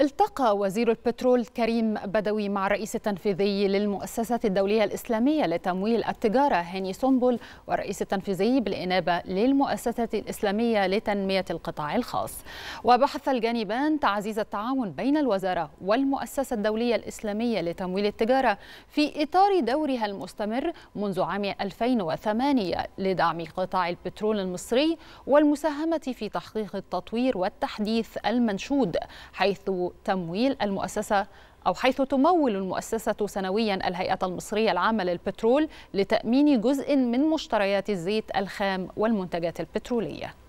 التقى وزير البترول كريم بدوي مع الرئيس التنفيذي للمؤسسة الدولية الإسلامية لتمويل التجارة هاني سنبل والرئيس التنفيذي بالإنابة للمؤسسة الإسلامية لتنمية القطاع الخاص وبحث الجانبان تعزيز التعاون بين الوزارة والمؤسسة الدولية الإسلامية لتمويل التجارة في إطار دورها المستمر منذ عام 2008 لدعم قطاع البترول المصري والمساهمة في تحقيق التطوير والتحديث المنشود حيث تمويل المؤسسة أو حيث تمول المؤسسة سنويا الهيئة المصرية العامة للبترول لتأمين جزء من مشتريات الزيت الخام والمنتجات البترولية